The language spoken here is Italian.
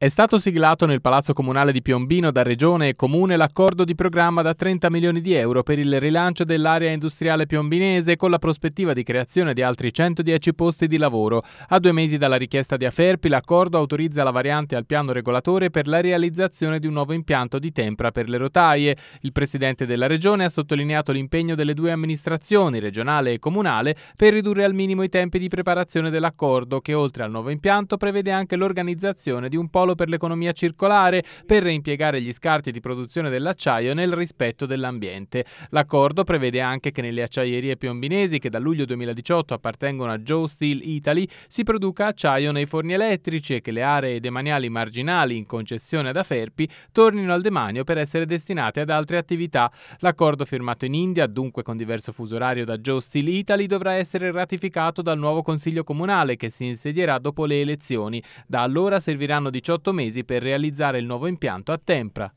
È stato siglato nel Palazzo Comunale di Piombino da Regione e Comune l'accordo di programma da 30 milioni di euro per il rilancio dell'area industriale piombinese con la prospettiva di creazione di altri 110 posti di lavoro. A due mesi dalla richiesta di Aferpi, l'accordo autorizza la variante al piano regolatore per la realizzazione di un nuovo impianto di tempra per le rotaie. Il Presidente della Regione ha sottolineato l'impegno delle due amministrazioni, regionale e comunale, per ridurre al minimo i tempi di preparazione dell'accordo che oltre al nuovo impianto prevede anche l'organizzazione di un polo ruolo per l'economia circolare per reimpiegare gli scarti di produzione dell'acciaio nel rispetto dell'ambiente. L'accordo prevede anche che nelle acciaierie piombinesi che da luglio 2018 appartengono a Joe Steel Italy si produca acciaio nei forni elettrici e che le aree demaniali marginali in concessione ad Aferpi tornino al demanio per essere destinate ad altre attività. L'accordo firmato in India, dunque con diverso fuso orario da Joe Steel Italy, dovrà essere ratificato dal nuovo Consiglio Comunale che si insedierà dopo le elezioni. Da allora serviranno 18 18 mesi per realizzare il nuovo impianto a Tempra,